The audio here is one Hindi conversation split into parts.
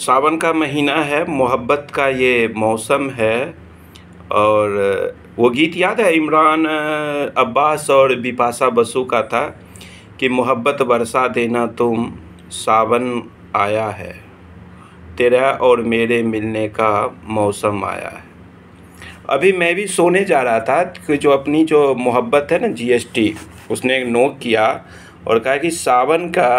सावन का महीना है मोहब्बत का ये मौसम है और वो गीत याद है इमरान अब्बास और बिपाशा बसु का था कि मोहब्बत बरसा देना तुम सावन आया है तेरा और मेरे मिलने का मौसम आया है अभी मैं भी सोने जा रहा था कि जो अपनी जो मोहब्बत है ना जीएसटी उसने नोक किया और कहा कि सावन का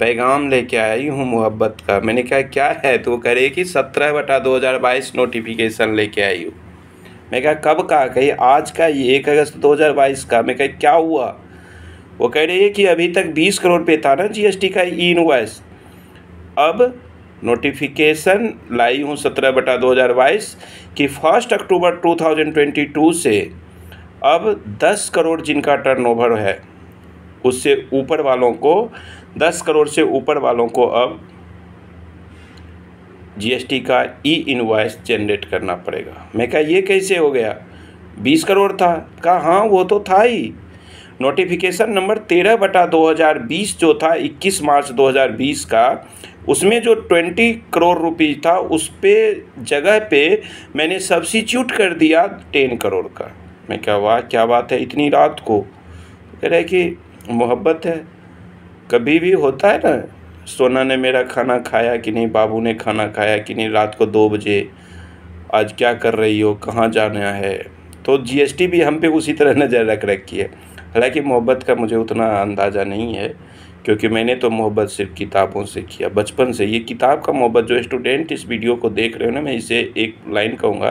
पैगाम लेके आई हूँ मोहब्बत का मैंने कहा क्या है तो वो कह रही कि सत्रह बटा दो हज़ार बाईस नोटिफिकेशन लेके आई हूँ मैं कहा कब का कही आज का ये एक अगस्त दो हज़ार बाईस का मैं कहा क्या हुआ वो कह रही है कि अभी तक बीस करोड़ पे था ना जीएसटी का ई इनवाइस अब नोटिफिकेशन लाई हूँ सत्रह बटा दो हज़ार बाईस कि first October two thousand twenty two से अब दस करोड़ जिनका टर्नओवर है उससे ऊपर वालों को दस करोड़ से ऊपर वालों को अब जीएसटी का ई इनवाइस जनरेट करना पड़ेगा मैं कहा ये कैसे हो गया बीस करोड़ था कहा हाँ वो तो था ही नोटिफिकेशन नंबर तेरह बटा दो हज़ार बीस जो था इक्कीस मार्च दो हज़ार बीस का उसमें जो ट्वेंटी करोड़ रुपीज़ था उस पर जगह पे मैंने सब्सिट्यूट कर दिया टेन करोड़ का मैं क्या वाह क्या बात है इतनी रात को कह रहे कि मोहब्बत है कभी भी होता है ना सोना ने मेरा खाना खाया कि नहीं बाबू ने खाना खाया कि नहीं रात को दो बजे आज क्या कर रही हो कहाँ जाना है तो जीएसटी भी हम पे उसी तरह नज़र रख रखी है हालांकि मोहब्बत का मुझे उतना अंदाज़ा नहीं है क्योंकि मैंने तो मोहब्बत सिर्फ किताबों से किया बचपन से ये किताब का मोहब्बत जो स्टूडेंट इस वीडियो को देख रहे हो ना मैं इसे एक लाइन कहूँगा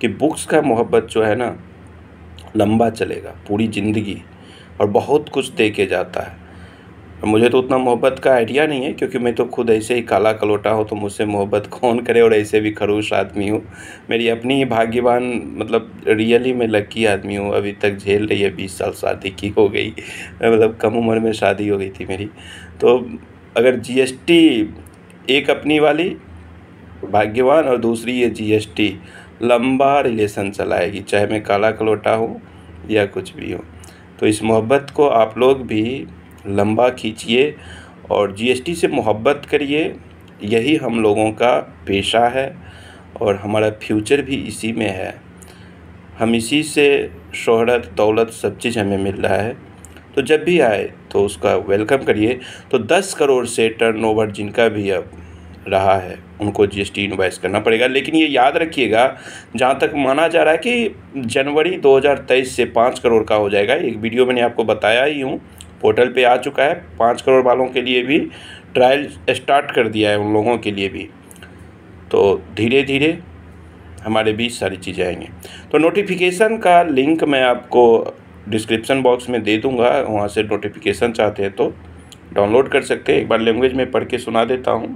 कि बुक्स का मोहब्बत जो है ना लंबा चलेगा पूरी ज़िंदगी और बहुत कुछ दे के जाता है मुझे तो उतना मोहब्बत का आइडिया नहीं है क्योंकि मैं तो खुद ऐसे ही काला कलोटा हूँ तो मुझसे मोहब्बत कौन करे और ऐसे भी खरूश आदमी हूँ मेरी अपनी ही भाग्यवान मतलब रियली मैं लकी आदमी हूँ अभी तक झेल रही है बीस साल शादी की हो गई मतलब कम उम्र में शादी हो गई थी मेरी तो अगर जी एक अपनी वाली भाग्यवान और दूसरी ये जी लंबा रिलेशन चलाएगी चाहे मैं काला कलोटा हूँ या कुछ भी हूँ तो इस मोहब्बत को आप लोग भी लंबा खींचिए और जीएसटी से मोहब्बत करिए यही हम लोगों का पेशा है और हमारा फ्यूचर भी इसी में है हम इसी से शोहरत दौलत सब चीज़ हमें मिल रहा है तो जब भी आए तो उसका वेलकम करिए तो 10 करोड़ से टर्नओवर जिनका भी अब रहा है उनको जीएसटी इन्वाइस करना पड़ेगा लेकिन ये याद रखिएगा जहाँ तक माना जा रहा है कि जनवरी 2023 से पाँच करोड़ का हो जाएगा एक वीडियो मैंने आपको बताया ही हूँ पोर्टल पे आ चुका है पाँच करोड़ वालों के लिए भी ट्रायल स्टार्ट कर दिया है उन लोगों के लिए भी तो धीरे धीरे हमारे बीच सारी चीज़ें आएंगी तो नोटिफिकेशन का लिंक मैं आपको डिस्क्रिप्शन बॉक्स में दे दूँगा वहाँ से नोटिफिकेशन चाहते हैं तो डाउनलोड कर सकते हैं एक बार लैंग्वेज में पढ़ के सुना देता हूँ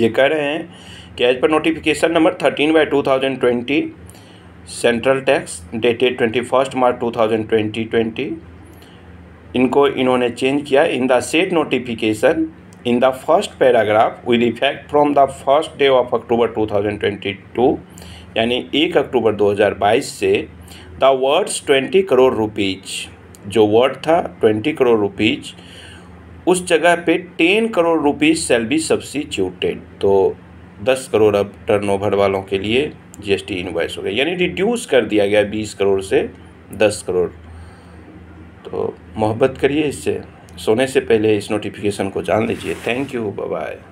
ये कह रहे हैं कि as per notification number thirteen by two thousand twenty central tax dated twenty first March two thousand twenty twenty इनको इन्होंने चेंज किया in the said notification in the first paragraph with effect from the first day of October two thousand twenty two यानी एक अक्टूबर दो हज़ार बाईस से the words twenty crore rupees जो वर्ड था ट्वेंटी करोड़ रुपीज उस जगह पे ten crore rupees cell B substituted तो दस करोड़ अब टर्नओवर वालों के लिए जीएसटी इनवॉइस हो गया यानी रिड्यूस कर दिया गया बीस करोड़ से दस करोड़ तो मोहब्बत करिए इससे सोने से पहले इस नोटिफिकेशन को जान लीजिए थैंक यू बाय